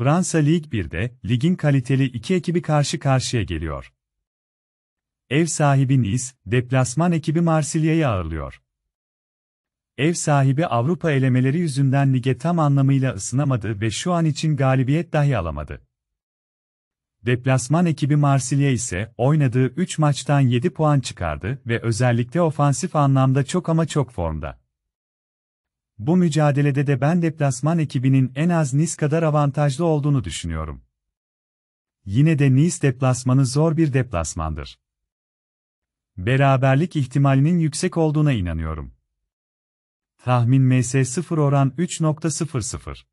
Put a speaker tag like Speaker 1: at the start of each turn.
Speaker 1: Fransa Lig 1'de ligin kaliteli iki ekibi karşı karşıya geliyor. Ev sahibi Nice, deplasman ekibi Marsilya'yı ağırlıyor. Ev sahibi Avrupa elemeleri yüzünden lige tam anlamıyla ısınamadı ve şu an için galibiyet dahi alamadı. Deplasman ekibi Marsilya ise oynadığı 3 maçtan 7 puan çıkardı ve özellikle ofansif anlamda çok ama çok formda. Bu mücadelede de ben deplasman ekibinin en az Nice kadar avantajlı olduğunu düşünüyorum. Yine de Nice deplasmanı zor bir deplasmandır. Beraberlik ihtimalinin yüksek olduğuna inanıyorum. Tahmin MS0 oran 3.00